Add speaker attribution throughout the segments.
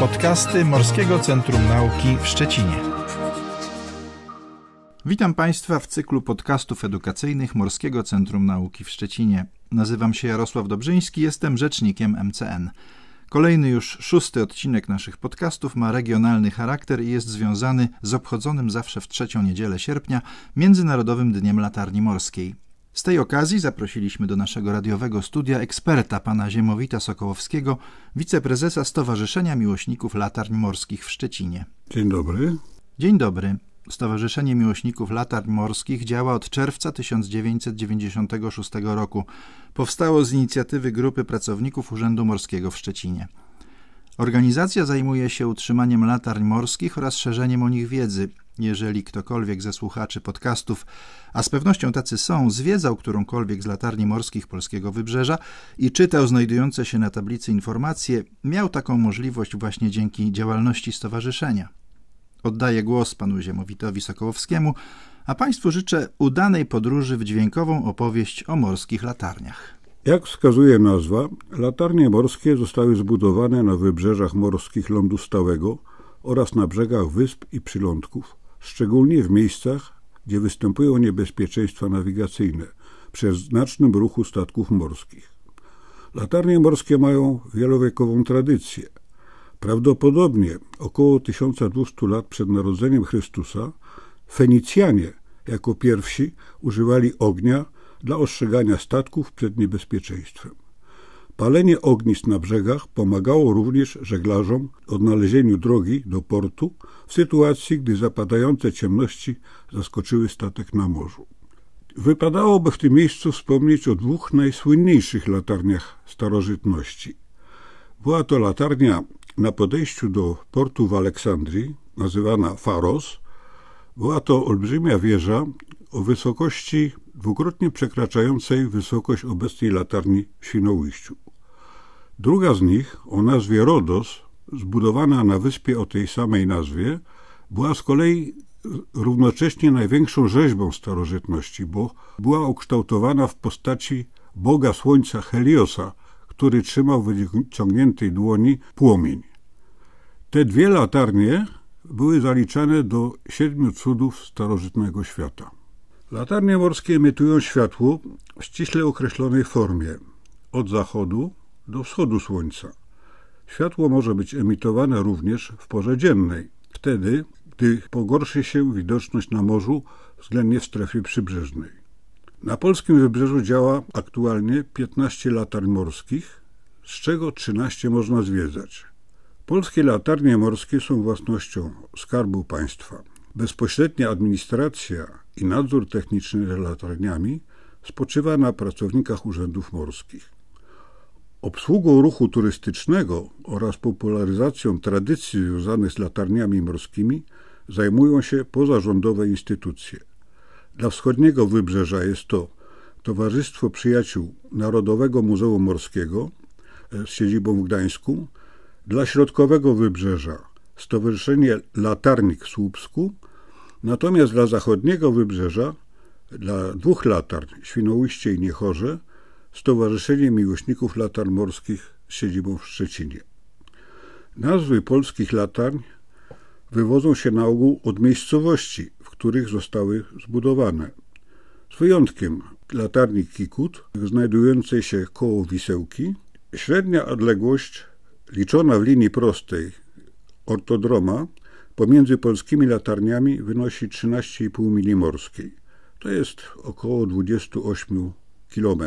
Speaker 1: Podcasty Morskiego Centrum Nauki w Szczecinie. Witam Państwa w cyklu podcastów edukacyjnych Morskiego Centrum Nauki w Szczecinie. Nazywam się Jarosław Dobrzyński, jestem rzecznikiem MCN. Kolejny już szósty odcinek naszych podcastów ma regionalny charakter i jest związany z obchodzonym zawsze w trzecią niedzielę sierpnia Międzynarodowym Dniem Latarni Morskiej. Z tej okazji zaprosiliśmy do naszego radiowego studia eksperta pana Ziemowita Sokołowskiego, wiceprezesa Stowarzyszenia Miłośników Latarń Morskich w Szczecinie. Dzień dobry. Dzień dobry. Stowarzyszenie Miłośników Latarń Morskich działa od czerwca 1996 roku. Powstało z inicjatywy grupy pracowników Urzędu Morskiego w Szczecinie. Organizacja zajmuje się utrzymaniem latarń morskich oraz szerzeniem o nich wiedzy. Jeżeli ktokolwiek ze słuchaczy podcastów, a z pewnością tacy są, zwiedzał którąkolwiek z latarni morskich polskiego wybrzeża i czytał znajdujące się na tablicy informacje, miał taką możliwość właśnie dzięki działalności stowarzyszenia. Oddaję głos panu Ziemowitowi Sokołowskiemu, a państwu życzę udanej podróży w dźwiękową opowieść o morskich latarniach. Jak wskazuje nazwa, latarnie morskie zostały
Speaker 2: zbudowane na wybrzeżach morskich lądu stałego oraz na brzegach wysp i przylądków, szczególnie w miejscach, gdzie występują niebezpieczeństwa nawigacyjne przez znacznym ruchu statków morskich. Latarnie morskie mają wielowiekową tradycję. Prawdopodobnie około 1200 lat przed narodzeniem Chrystusa Fenicjanie jako pierwsi używali ognia dla ostrzegania statków przed niebezpieczeństwem. Palenie ognisk na brzegach pomagało również żeglarzom odnalezieniu drogi do portu w sytuacji, gdy zapadające ciemności zaskoczyły statek na morzu. Wypadałoby w tym miejscu wspomnieć o dwóch najsłynniejszych latarniach starożytności. Była to latarnia na podejściu do portu w Aleksandrii, nazywana Faros. Była to olbrzymia wieża o wysokości dwukrotnie przekraczającej wysokość obecnej latarni w Świnoujściu. Druga z nich, o nazwie Rodos, zbudowana na wyspie o tej samej nazwie, była z kolei równocześnie największą rzeźbą starożytności, bo była ukształtowana w postaci boga słońca Heliosa, który trzymał w wyciągniętej dłoni płomień. Te dwie latarnie były zaliczane do siedmiu cudów starożytnego świata. Latarnie morskie emitują światło w ściśle określonej formie od zachodu do wschodu słońca. Światło może być emitowane również w porze dziennej, wtedy, gdy pogorszy się widoczność na morzu względnie w strefie przybrzeżnej. Na polskim wybrzeżu działa aktualnie 15 latarń morskich, z czego 13 można zwiedzać. Polskie latarnie morskie są własnością Skarbu Państwa. Bezpośrednia administracja i nadzór techniczny latarniami spoczywa na pracownikach urzędów morskich. Obsługą ruchu turystycznego oraz popularyzacją tradycji związanych z latarniami morskimi zajmują się pozarządowe instytucje. Dla wschodniego wybrzeża jest to Towarzystwo Przyjaciół Narodowego Muzeum Morskiego e, z siedzibą w Gdańsku, dla środkowego wybrzeża Stowarzyszenie Latarnik Słupsku, natomiast dla zachodniego wybrzeża, dla dwóch latarń, Świnoujście i Niechorze, Stowarzyszenie Miłośników Latarn Morskich z siedzibą w Szczecinie. Nazwy polskich latarń wywodzą się na ogół od miejscowości, w których zostały zbudowane. Z wyjątkiem latarni Kikut, znajdującej się koło Wisełki, średnia odległość liczona w linii prostej ortodroma pomiędzy polskimi latarniami wynosi 13,5 mili morskiej. To jest około 28 km.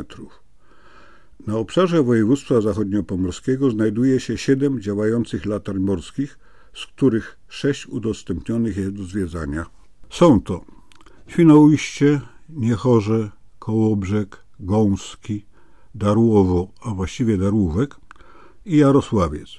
Speaker 2: Na obszarze województwa zachodniopomorskiego znajduje się 7 działających latarń morskich, z których 6 udostępnionych jest do zwiedzania. Są to Świnoujście, Niechorze, Kołobrzeg, Gąski, Darłowo, a właściwie Darłówek i Jarosławiec.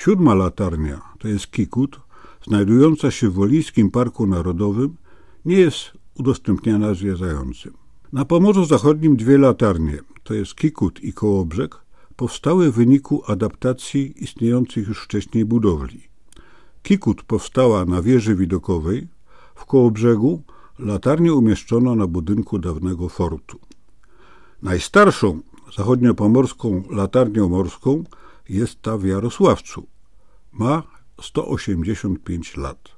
Speaker 2: Siódma latarnia, to jest Kikut, znajdująca się w Wolińskim Parku Narodowym, nie jest udostępniana zwiedzającym. Na Pomorzu Zachodnim dwie latarnie, to jest Kikut i Kołobrzeg, powstały w wyniku adaptacji istniejących już wcześniej budowli. Kikut powstała na wieży widokowej, w Kołobrzegu latarnię umieszczono na budynku dawnego fortu. Najstarszą zachodniopomorską latarnią morską jest ta w Jarosławcu. Ma 185 lat.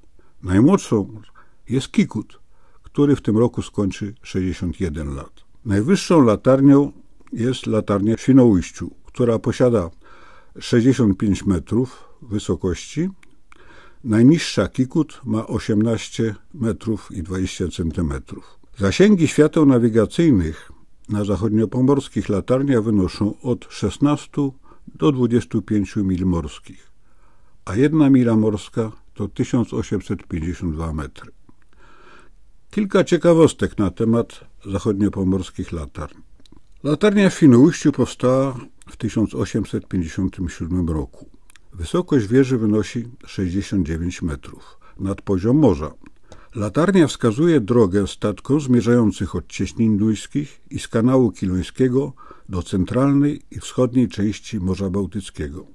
Speaker 2: Najmłodszą jest Kikut, który w tym roku skończy 61 lat. Najwyższą latarnią jest latarnia Świnoujściu, która posiada 65 metrów wysokości. Najniższa Kikut ma 18 metrów i 20 centymetrów. Zasięgi świateł nawigacyjnych na zachodniopomorskich latarniach wynoszą od 16 do 25 mil morskich a jedna mila morska to 1852 metry. Kilka ciekawostek na temat zachodniopomorskich latarń. Latarnia w Świnoujściu powstała w 1857 roku. Wysokość wieży wynosi 69 metrów nad poziom morza. Latarnia wskazuje drogę statkom zmierzających od cieśnin duńskich i z kanału kilońskiego do centralnej i wschodniej części Morza Bałtyckiego.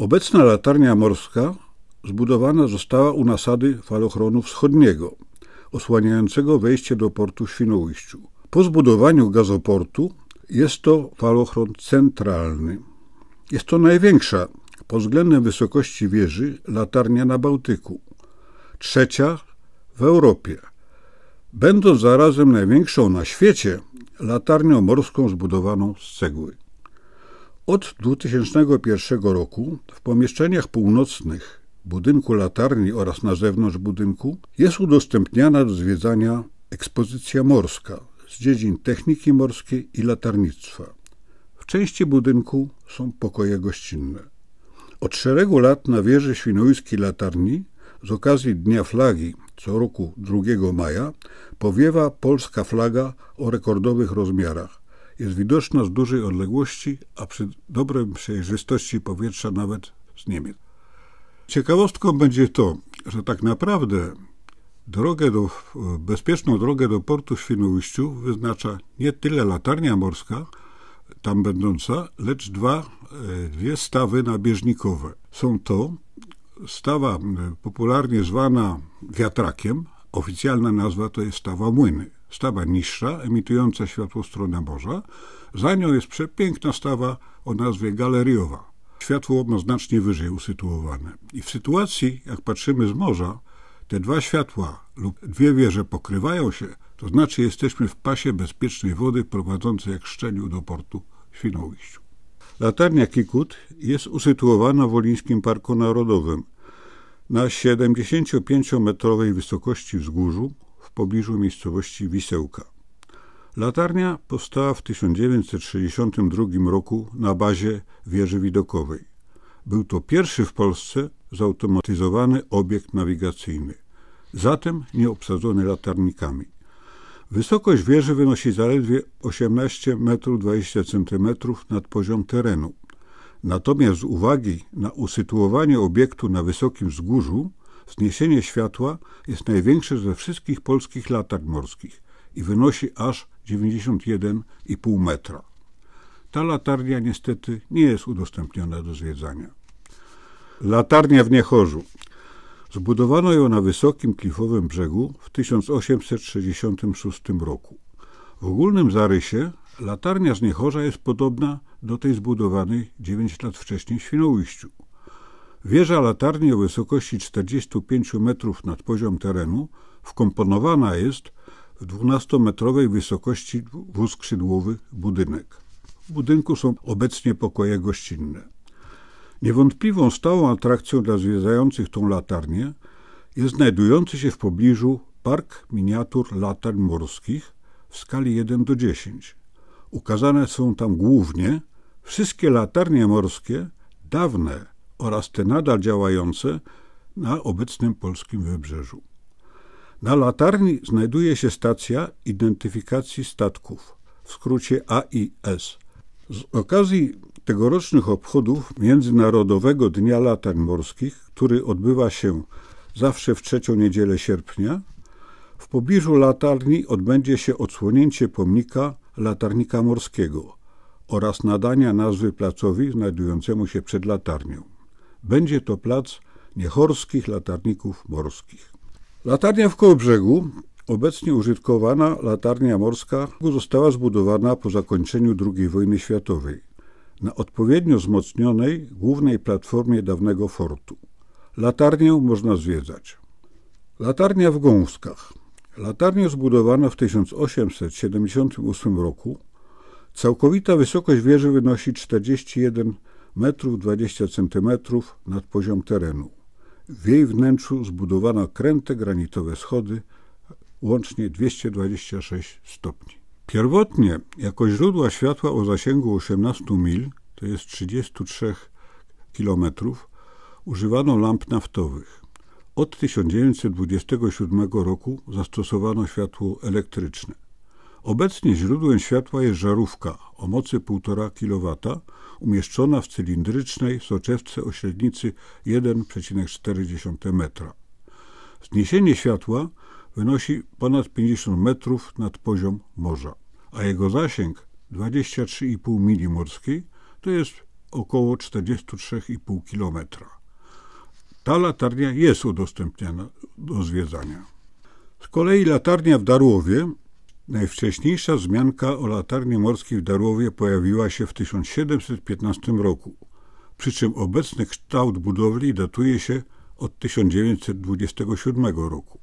Speaker 2: Obecna latarnia morska zbudowana została u nasady falochronu wschodniego, osłaniającego wejście do portu Świnoujściu. Po zbudowaniu gazoportu jest to falochron centralny. Jest to największa pod względem wysokości wieży latarnia na Bałtyku, trzecia w Europie, będąc zarazem największą na świecie latarnią morską zbudowaną z cegły. Od 2001 roku w pomieszczeniach północnych budynku latarni oraz na zewnątrz budynku jest udostępniana do zwiedzania ekspozycja morska z dziedzin techniki morskiej i latarnictwa. W części budynku są pokoje gościnne. Od szeregu lat na wieży świnoujskiej latarni z okazji Dnia Flagi co roku 2 maja powiewa polska flaga o rekordowych rozmiarach jest widoczna z dużej odległości, a przy dobrej przejrzystości powietrza nawet z Niemiec. Ciekawostką będzie to, że tak naprawdę drogę do, bezpieczną drogę do portu Świnoujściu wyznacza nie tyle latarnia morska, tam będąca, lecz dwa, e, dwie stawy nabieżnikowe. Są to stawa popularnie zwana wiatrakiem, oficjalna nazwa to jest stawa młyny stawa niższa, emitująca światło stronę morza, Za nią jest przepiękna stawa o nazwie galeriowa. Światło ono znacznie wyżej usytuowane. I w sytuacji, jak patrzymy z morza, te dwa światła lub dwie wieże pokrywają się, to znaczy jesteśmy w pasie bezpiecznej wody prowadzącej jak szczeniu do portu w Świnoujściu. Latarnia Kikut jest usytuowana w Olińskim Parku Narodowym. Na 75-metrowej wysokości wzgórzu pobliżu miejscowości Wisełka. Latarnia powstała w 1962 roku na bazie wieży widokowej. Był to pierwszy w Polsce zautomatyzowany obiekt nawigacyjny, zatem nieobsadzony latarnikami. Wysokość wieży wynosi zaledwie 18 m20 nad poziom terenu. Natomiast z uwagi na usytuowanie obiektu na wysokim wzgórzu Wzniesienie światła jest największe ze wszystkich polskich latarń morskich i wynosi aż 91,5 metra. Ta latarnia niestety nie jest udostępniona do zwiedzania. Latarnia w Niechorzu. Zbudowano ją na wysokim klifowym brzegu w 1866 roku. W ogólnym zarysie latarnia z Niechorza jest podobna do tej zbudowanej 9 lat wcześniej w Świnoujściu. Wieża latarni o wysokości 45 metrów nad poziom terenu wkomponowana jest w 12-metrowej wysokości dwuskrzydłowy budynek. W budynku są obecnie pokoje gościnne. Niewątpliwą stałą atrakcją dla zwiedzających tą latarnię jest znajdujący się w pobliżu Park Miniatur Latarń Morskich w skali 1 do 10. Ukazane są tam głównie wszystkie latarnie morskie, dawne oraz te nadal działające na obecnym polskim wybrzeżu. Na latarni znajduje się stacja identyfikacji statków, w skrócie AIS. Z okazji tegorocznych obchodów Międzynarodowego Dnia Latarń Morskich, który odbywa się zawsze w trzecią niedzielę sierpnia, w pobliżu latarni odbędzie się odsłonięcie pomnika latarnika morskiego oraz nadania nazwy placowi znajdującemu się przed latarnią. Będzie to plac niechorskich latarników morskich. Latarnia w Kołbrzegu, obecnie użytkowana latarnia morska, została zbudowana po zakończeniu II wojny światowej na odpowiednio wzmocnionej głównej platformie dawnego fortu. Latarnię można zwiedzać. Latarnia w Gąskach. Latarnia zbudowana w 1878 roku. Całkowita wysokość wieży wynosi 41 metrów 20 cm nad poziom terenu. W jej wnętrzu zbudowano kręte granitowe schody, łącznie 226 stopni. Pierwotnie, jako źródła światła o zasięgu 18 mil, to jest 33 km, używano lamp naftowych. Od 1927 roku zastosowano światło elektryczne. Obecnie źródłem światła jest żarówka o mocy 1,5 kW umieszczona w cylindrycznej soczewce o średnicy 1,4 m. Zniesienie światła wynosi ponad 50 metrów nad poziom morza, a jego zasięg 23,5 mili morskiej to jest około 43,5 km. Ta latarnia jest udostępniana do zwiedzania. Z kolei latarnia w Darłowie Najwcześniejsza wzmianka o latarni morskiej w Darłowie pojawiła się w 1715 roku, przy czym obecny kształt budowli datuje się od 1927 roku.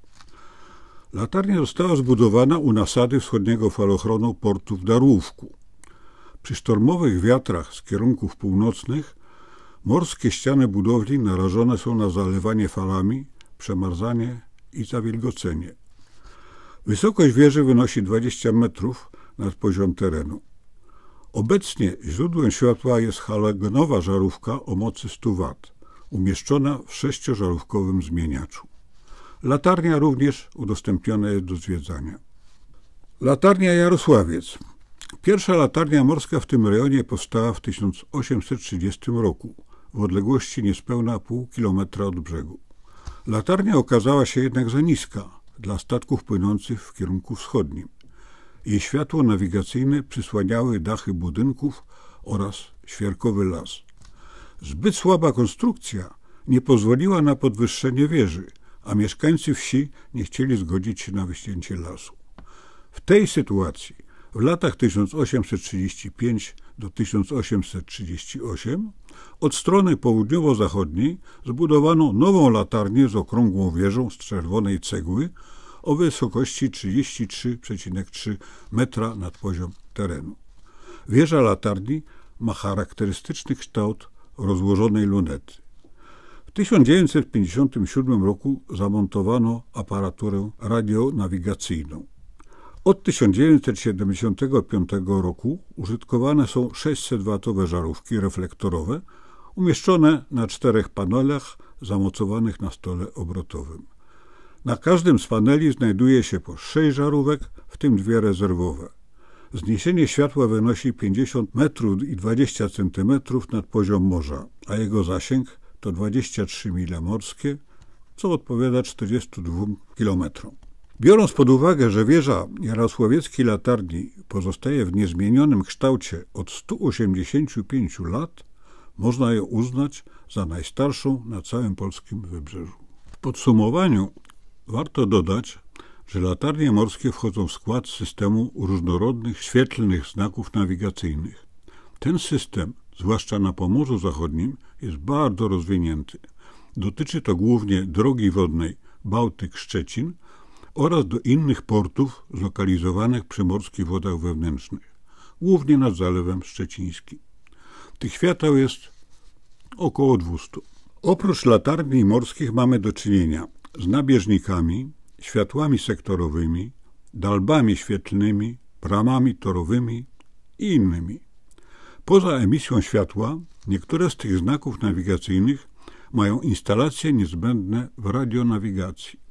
Speaker 2: Latarnia została zbudowana u nasady wschodniego falochronu portu w Darłówku. Przy sztormowych wiatrach z kierunków północnych morskie ściany budowli narażone są na zalewanie falami, przemarzanie i zawilgocenie. Wysokość wieży wynosi 20 metrów nad poziom terenu. Obecnie źródłem światła jest halogenowa żarówka o mocy 100 W, umieszczona w sześciożarówkowym zmieniaczu. Latarnia również udostępniona jest do zwiedzania. Latarnia Jarosławiec. Pierwsza latarnia morska w tym rejonie powstała w 1830 roku, w odległości niespełna pół kilometra od brzegu. Latarnia okazała się jednak za niska, dla statków płynących w kierunku wschodnim. Jej światło nawigacyjne przysłaniały dachy budynków oraz świerkowy las. Zbyt słaba konstrukcja nie pozwoliła na podwyższenie wieży, a mieszkańcy wsi nie chcieli zgodzić się na wyścięcie lasu. W tej sytuacji w latach 1835 do 1838, od strony południowo-zachodniej zbudowano nową latarnię z okrągłą wieżą z czerwonej cegły o wysokości 33,3 metra nad poziom terenu. Wieża latarni ma charakterystyczny kształt rozłożonej lunety. W 1957 roku zamontowano aparaturę radionawigacyjną. Od 1975 roku użytkowane są 600-watowe żarówki reflektorowe umieszczone na czterech panelach zamocowanych na stole obrotowym. Na każdym z paneli znajduje się po 6 żarówek, w tym dwie rezerwowe. Zniesienie światła wynosi 50 metrów i 20 cm nad poziom morza, a jego zasięg to 23 mile morskie, co odpowiada 42 kilometrom. Biorąc pod uwagę, że wieża Jarosławieckiej Latarni pozostaje w niezmienionym kształcie od 185 lat, można ją uznać za najstarszą na całym polskim wybrzeżu. W podsumowaniu warto dodać, że latarnie morskie wchodzą w skład systemu różnorodnych świetlnych znaków nawigacyjnych. Ten system, zwłaszcza na Pomorzu Zachodnim, jest bardzo rozwinięty. Dotyczy to głównie drogi wodnej Bałtyk-Szczecin – oraz do innych portów zlokalizowanych przy morskich wodach wewnętrznych, głównie nad Zalewem Szczecińskim. Tych świateł jest około 200. Oprócz latarni morskich mamy do czynienia z nabieżnikami, światłami sektorowymi, dalbami świetlnymi, bramami torowymi i innymi. Poza emisją światła, niektóre z tych znaków nawigacyjnych mają instalacje niezbędne w radionawigacji.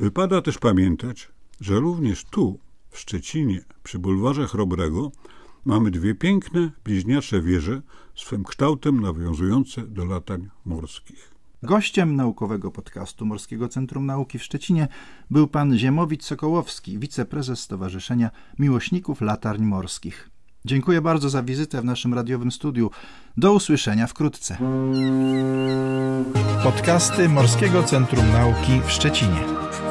Speaker 2: Wypada też pamiętać, że również tu, w Szczecinie, przy bulwarze Chrobrego, mamy dwie piękne, bliźniacze wieże, swym kształtem nawiązujące do latań
Speaker 1: morskich. Gościem naukowego podcastu Morskiego Centrum Nauki w Szczecinie był pan Ziemowicz Sokołowski, wiceprezes Stowarzyszenia Miłośników Latarń Morskich. Dziękuję bardzo za wizytę w naszym radiowym studiu. Do usłyszenia wkrótce. Podcasty Morskiego Centrum Nauki w Szczecinie.